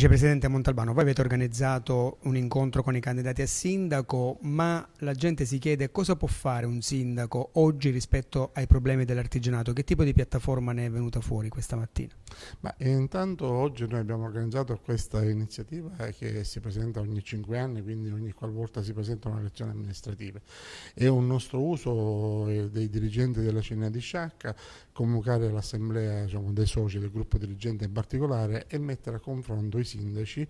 Vicepresidente Montalbano, voi avete organizzato un incontro con i candidati a sindaco, ma la gente si chiede cosa può fare un sindaco oggi rispetto ai problemi dell'artigianato, che tipo di piattaforma ne è venuta fuori questa mattina? Ma intanto oggi noi abbiamo organizzato questa iniziativa eh, che si presenta ogni cinque anni, quindi ogni qualvolta si presentano elezioni amministrative. È un nostro uso eh, dei dirigenti della Cina di Sciacca convocare l'assemblea diciamo, dei soci del gruppo dirigente in particolare e mettere a confronto i sindaci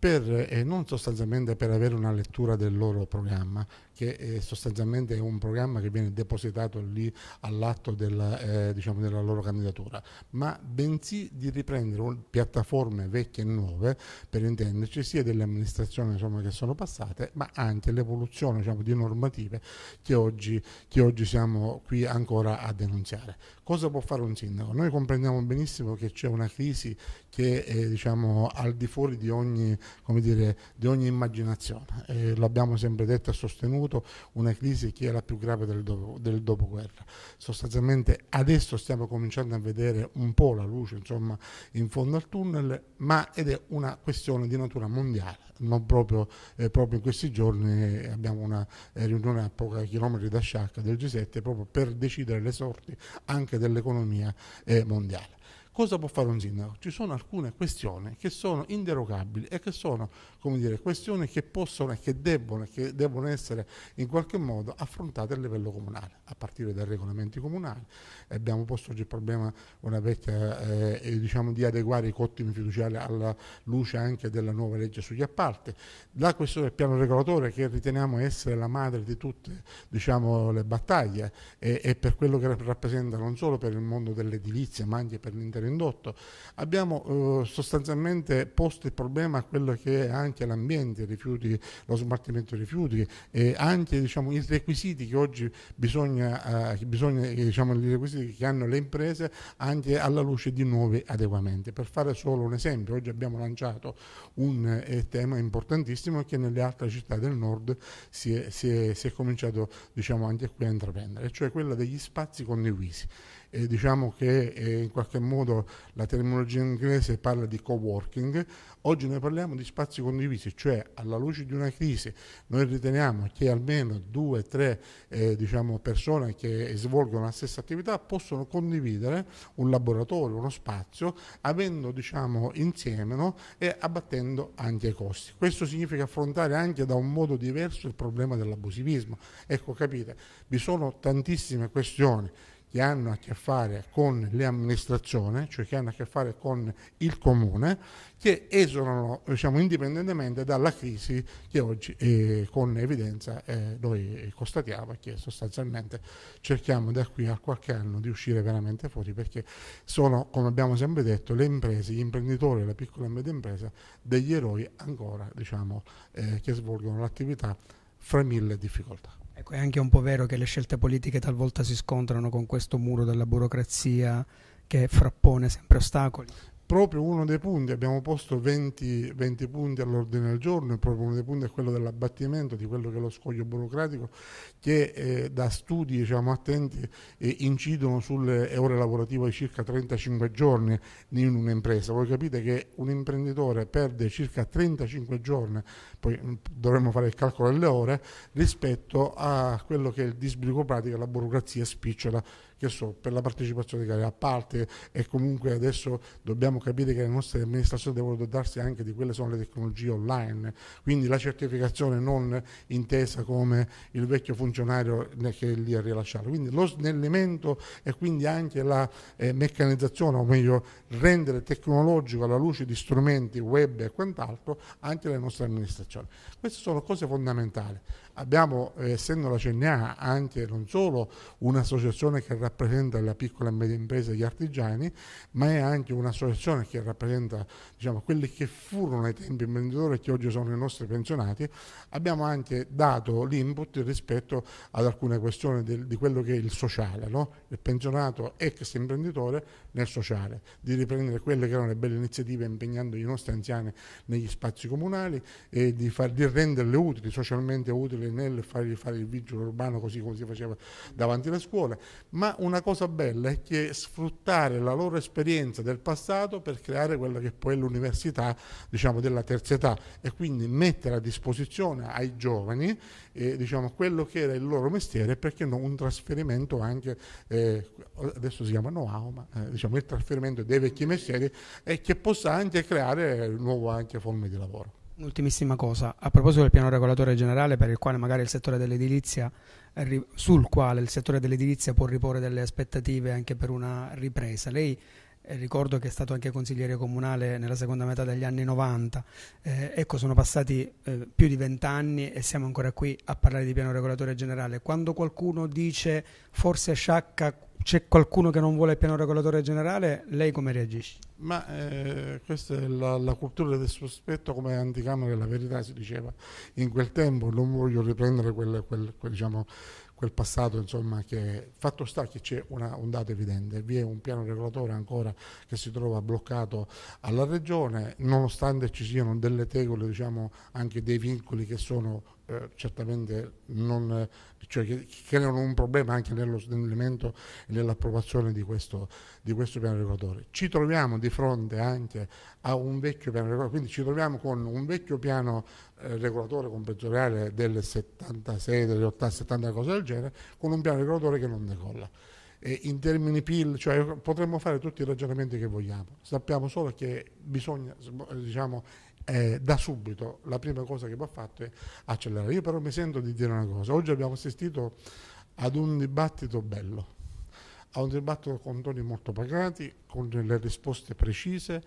per, eh, non sostanzialmente per avere una lettura del loro programma, che è eh, sostanzialmente è un programma che viene depositato lì all'atto della, eh, diciamo della, loro candidatura, ma bensì di riprendere piattaforme vecchie e nuove, per intenderci, sia delle amministrazioni insomma, che sono passate, ma anche l'evoluzione diciamo, di normative che oggi, che oggi siamo qui ancora a denunziare. Cosa può fare un sindaco? Noi comprendiamo benissimo che c'è una crisi che eh, diciamo, al di fuori di ogni, dire, di ogni immaginazione. Eh, l'abbiamo sempre detto e sostenuto, una crisi che è la più grave del, dopo, del, dopoguerra. Sostanzialmente adesso stiamo cominciando a vedere un po' la luce insomma, in fondo al tunnel, ma ed è una questione di natura mondiale. Non proprio, eh, proprio in questi giorni eh, abbiamo una eh, riunione a pochi chilometri da Sciacca del G7 proprio per decidere le sorti anche dell'economia eh, mondiale. Cosa può fare un sindaco? Ci sono alcune questioni che sono inderogabili e che sono come dire, questioni che possono e che debbono, che debbono, essere in qualche modo affrontate a livello comunale, a partire dai regolamenti comunali. Abbiamo posto oggi il problema vecchia, eh, eh, diciamo, di adeguare i cottimi fiduciari alla luce anche della nuova legge sugli appalti. La questione del piano regolatore che riteniamo essere la madre di tutte diciamo, le battaglie e, e per quello che rappresenta non solo per il mondo dell'edilizia ma anche per l'interno essere indotto. Abbiamo eh, sostanzialmente posto il problema a quello che è anche l'ambiente, rifiuti, lo smaltimento dei rifiuti e anche diciamo, i requisiti che oggi bisogna, eh, che bisogna eh, diciamo, i requisiti che hanno le imprese anche alla luce di nuovi adeguamenti. Per fare solo un esempio, oggi abbiamo lanciato un eh, tema importantissimo che nelle altre città del nord si è, si è, si è cominciato diciamo, anche qui a intraprendere, cioè quello degli spazi condivisi e diciamo che eh, in qualche modo la terminologia inglese parla di co-working, oggi noi parliamo di spazi condivisi, cioè alla luce di una crisi noi riteniamo che almeno due o tre eh, diciamo, persone che svolgono la stessa attività possono condividere un laboratorio, uno spazio, avendo diciamo, insieme no? e abbattendo anche i costi. Questo significa affrontare anche da un modo diverso il problema dell'abusivismo. Ecco, capite, vi sono tantissime questioni che hanno a che fare con le amministrazioni, cioè che hanno a che fare con il comune, che esulano diciamo, indipendentemente dalla crisi che oggi eh, con evidenza eh, noi constatiamo e che sostanzialmente cerchiamo da qui a qualche anno di uscire veramente fuori perché sono, come abbiamo sempre detto, le imprese, gli imprenditori, la piccola e media impresa, degli eroi ancora diciamo, eh, che svolgono l'attività fra mille difficoltà. Ecco, è anche un po' vero che le scelte politiche talvolta si scontrano con questo muro della burocrazia che frappone sempre ostacoli proprio uno dei punti, abbiamo posto 20, 20 punti all'ordine del giorno, e proprio uno dei punti è quello dell'abbattimento di quello che è lo scoglio burocratico che eh, da studi diciamo, attenti eh, incidono sulle ore lavorative di circa 35 giorni in un'impresa. Voi capite che un imprenditore perde circa 35 giorni, poi mm, dovremmo fare il calcolo delle ore, rispetto a quello che è il disbrigo pratico, la burocrazia spicciola che so, per la partecipazione di gare a parte e comunque adesso dobbiamo capire che le nostre amministrazioni devono dotarsi anche di quelle sono le tecnologie online, quindi la certificazione non intesa come il vecchio funzionario che è lì a rilasciare, quindi lo snellimento e quindi anche la eh, meccanizzazione, o meglio rendere tecnologico alla luce di strumenti web e quant'altro anche le nostre amministrazioni. Queste sono cose fondamentali. Abbiamo, eh, essendo la CNA, anche non solo un'associazione che rappresenta la piccola e media impresa e gli artigiani, ma è anche un'associazione che rappresenta diciamo, quelli che furono ai tempi imprenditori e che oggi sono i nostri pensionati. Abbiamo anche dato l'input rispetto ad alcune questioni del, di quello che è il sociale, no? il pensionato ex imprenditore nel sociale, di riprendere quelle che erano le belle iniziative impegnando i nostri anziani negli spazi comunali e di, far, di renderle utili, socialmente utili nel fargli fare il vigile urbano così come si faceva davanti alle scuole, ma una cosa bella è che sfruttare la loro esperienza del passato per creare quella che poi è l'università diciamo, della terza età e quindi mettere a disposizione ai giovani eh, diciamo, quello che era il loro mestiere perché no, un trasferimento anche, eh, adesso si chiama know-how, ma eh, diciamo, il trasferimento dei vecchi mestieri e che possa anche creare nuove forme di lavoro. Un'ultimissima cosa, a proposito del piano regolatore generale per il quale magari il settore dell'edilizia, sul quale il settore dell'edilizia può riporre delle aspettative anche per una ripresa, lei ricordo che è stato anche consigliere comunale nella seconda metà degli anni 90. Eh, ecco, sono passati eh, più di vent'anni e siamo ancora qui a parlare di piano regolatore generale. Quando qualcuno dice forse sciacca c'è qualcuno che non vuole il piano regolatore generale, lei come reagisce? Ma eh, questa è la, la, cultura del sospetto come anticamera della verità, si diceva in quel tempo, non voglio riprendere quel, quel, quel, diciamo, quel passato insomma che fatto sta che c'è una dato evidente vi è un piano regolatore ancora che si trova bloccato alla regione nonostante ci siano delle tegole diciamo anche dei vincoli che sono eh, certamente non, cioè, che creano un problema anche nello snellimento e nell'approvazione di questo, di questo piano regolatore. Ci troviamo di fronte anche a un vecchio piano regolatore, quindi ci troviamo con un vecchio piano eh, regolatore comprensionale del 76, delle 80, 70, cose del genere, con un piano regolatore che non decolla in termini PIL, cioè potremmo fare tutti i ragionamenti che vogliamo, sappiamo solo che bisogna diciamo, eh, da subito la prima cosa che va fatto è accelerare. Io però mi sento di dire una cosa, oggi abbiamo assistito ad un dibattito bello, a un dibattito con toni molto pagati, con delle risposte precise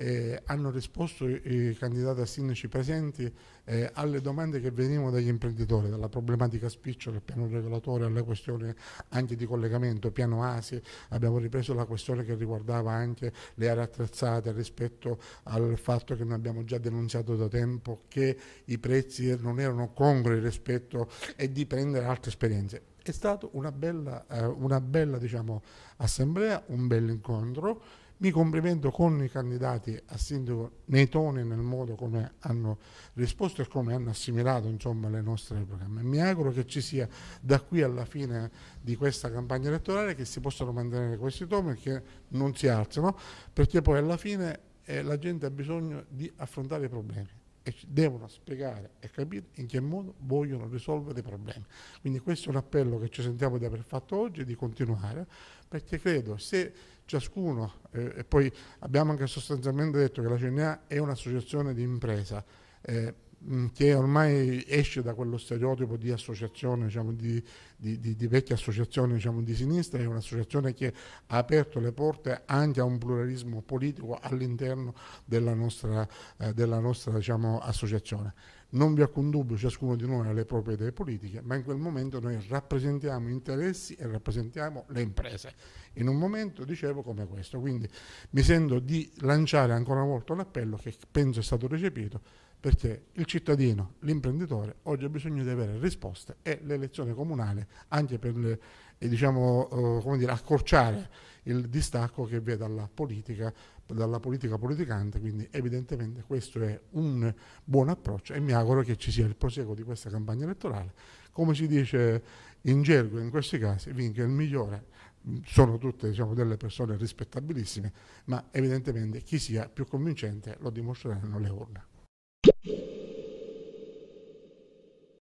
eh, hanno risposto i, i candidati a sindaci presenti eh, alle domande che venivano dagli imprenditori, dalla problematica spiccio del piano regolatore alle questioni anche di collegamento, piano ASI, abbiamo ripreso la questione che riguardava anche le aree attrezzate rispetto al fatto che noi abbiamo già denunciato da tempo che i prezzi non erano congrui rispetto e di prendere altre esperienze è stata una bella, eh, una bella diciamo, assemblea, un bel incontro mi complimento con i candidati a sindaco nei toni e nel modo come hanno risposto e come hanno assimilato insomma, le nostre programme. Mi auguro che ci sia da qui alla fine di questa campagna elettorale che si possano mantenere questi toni e che non si alzano perché poi alla fine eh, la gente ha bisogno di affrontare i problemi e devono spiegare e capire in che modo vogliono risolvere i problemi. Quindi questo è un appello che ci sentiamo di aver fatto oggi e di continuare, perché credo se ciascuno, eh, e poi abbiamo anche sostanzialmente detto che la CNA è un'associazione di impresa, eh, Mm, che ormai esce da quello stereotipo di associazione, diciamo, di, di, di, di, vecchia associazione diciamo, di sinistra, è un'associazione che ha aperto le porte anche a un pluralismo politico all'interno della nostra, eh, della nostra diciamo, associazione. Non vi è alcun dubbio, ciascuno di noi ha le proprie idee politiche, ma in quel momento noi rappresentiamo interessi e rappresentiamo le imprese. In un momento, dicevo, come questo. Quindi mi sento di lanciare ancora una volta l'appello che penso è stato recepito perché il cittadino, l'imprenditore oggi ha bisogno di avere risposte e l'elezione comunale anche per le, eh, diciamo, eh, dire, accorciare il distacco che vi è dalla politica, dalla politica politicante, quindi evidentemente questo è un buon approccio e mi auguro che ci sia il proseguo di questa campagna elettorale. Come si dice in gergo in questi casi, vinca il migliore, sono tutte diciamo, delle persone rispettabilissime, ma evidentemente chi sia più convincente lo dimostreranno le urne.